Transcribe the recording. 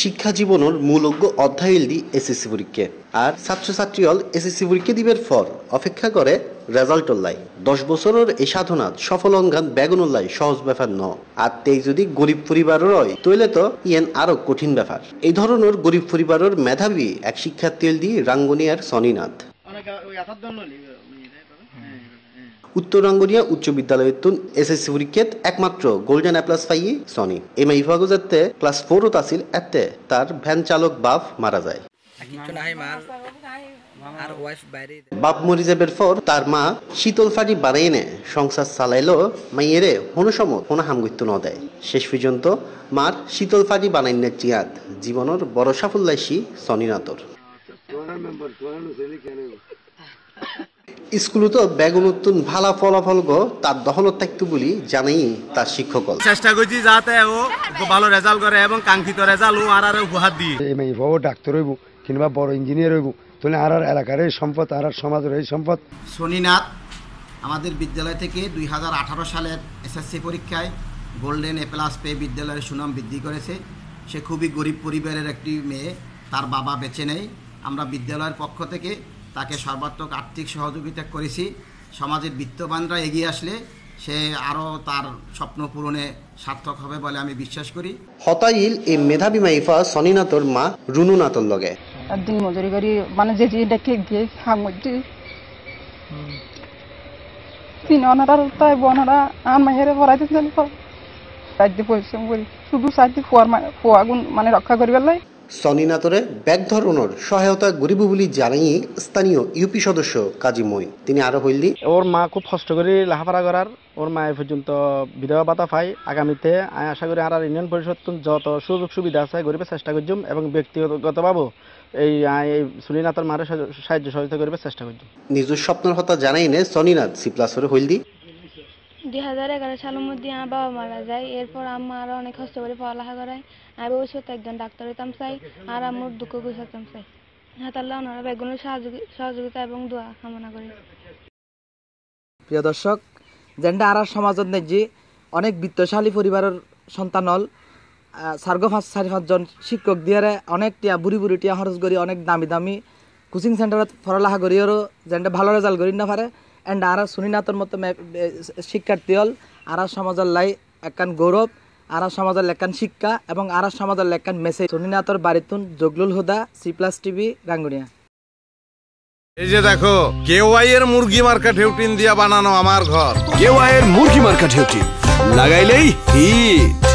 শিক্ষা জীবনের মূলজ্ঞ অধ্যায় দি এসএসসি পরীক্ষা আর ছাত্রছাত্রী হল এসএসসি পরীক্ষা দিবের ফল অপেক্ষা করে রেজাল্ট লাই দশ বছরের এই সাধনা সফল অঙ্গান লাই সহজ ব্যাপার ন আর তেই যদি গরিব পরিবার রয় তৈলে তো ইয়েন আরো কঠিন ব্যাপার এই ধরনের গরিব পরিবারের মেধাবী এক শিক্ষার্থী দি রাঙ্গনিয়ার সনিনাথ উত্তরাঙ্গনিয়া উচ্চ বিদ্যালয়ের তুন সি পরীক্ষাত একমাত্র গোল্ডেন অ্যাপ্লাস ফাই সনি এমআই ফাগুজাতে ক্লাস ফোর ও তাসিল এতে তার ভ্যান চালক বাপ মারা যায় বাপ মরি যাবের পর তার মা শীতল ফাটি বানাই এনে সংসার চালাইলো মাইয়েরে হনো সময় কোনো ন দেয় শেষ পর্যন্ত মার শীতল ফাটি নে চিয়াদ জীবনের বড় সাফল্যাসী সনিনাতর বেগুন উত্তন ভালো ফলাফল গো তার দহল থাকতে বলি জানাই তার শিক্ষক চেষ্টা করছি যাতে ও ভালো রেজাল্ট করে এবং কাঙ্ক্ষিত রেজাল্ট ও আর আর উপহার দি এই বড় ডাক্তার হইব কিংবা বড় ইঞ্জিনিয়ার হইব তাহলে আর আর এলাকার এই সম্পদ আর আর সমাজের এই সম্পদ সোনিনাথ আমাদের বিদ্যালয় থেকে দুই সালের এসএসসি পরীক্ষায় গোল্ডেন এ প্লাস পেয়ে বিদ্যালয়ের সুনাম বৃদ্ধি করেছে সে খুবই গরিব পরিবারের একটি মেয়ে তার বাবা বেছে নেয় আমরা বিদ্যালয়ের পক্ষ থেকে তাকে সর্বাত্মক আর্থিক সহযোগিতা করেছি সমাজের বিত্তবানরা এগিয়ে আসলে সে আরও তার স্বপ্ন পূরণে সার্থক হবে বলে আমি বিশ্বাস করি হতাইল এই মেধাবী মাইফা সনিনাথর মা রুনুনাথর লগে দিন মজুরি করি মানে যে যেটাকে গিয়ে হামজি তিন অনারা তাই বনারা আর মাইয়ারে পড়াইতে চাইলে পড়াই পরিশ্রম করি শুধু সাইতে ফুয়ার গুণ মানে রক্ষা করিবার লাগে সনিনাতরে ব্যাগধরণর সহায়তা গরিব বলে জানিয়ে স্থানীয় ইউপি সদস্য কাজী মই তিনি আরো হইলি ওর মা খুব কষ্ট করে লেখাপড়া করার ওর মা এ পর্যন্ত বিধবা ভাতা পাই আগামীতে আমি আশা করি আর ইউনিয়ন পরিষদ যত সুযোগ সুবিধা আছে গরিবের চেষ্টা করছি এবং ব্যক্তিগতভাবে এই এই সনিনাথর মারে সাহায্য সহযোগিতা করবে চেষ্টা করছি নিজের স্বপ্নের কথা জানাই নে সনিনাথ সি প্লাসরে হইলি দুই হাজার এগারো সালের মধ্যে আমার বাবা মারা যায় এরপর আম্মা আরো অনেক কষ্ট করে পড়ালেখা করায় আমি ভবিষ্যতে একজন ডাক্তার হইতাম চাই আর আমার দুঃখ গুছাতাম চাই হ্যাঁ তাহলে ওনারা বেগুনের সহযোগিতা এবং দোয়া কামনা করি প্রিয় দর্শক জেন্ডা আর সমাজত নেই অনেক বিত্তশালী পরিবারের সন্তান হল সার্গ পাঁচ চারি পাঁচজন শিক্ষক দিয়ারে অনেক টিয়া বুড়ি বুড়ি টিয়া খরচ করি অনেক দামি দামি কোচিং সেন্টারত পড়ালেখা করিও যেন ভালো রেজাল্ট করি না পারে এন্ড আরা সুনিনাথর মতো হল আরা সমাজের লাই একান গৌরব আরা সমাজের লেখান শিক্ষা এবং আরা সমাজের লেখান মেসেজ সুনিনাথর বাড়িতুন Jaglul Huda C plus TV Rangunia এই যে দেখো কেউ এর মুরগি মার্কা ঢেউটিন দিয়া বানানো আমার ঘর কেউ এর মুরগি মার্কা ঢেউটিন লাগাইলেই হিট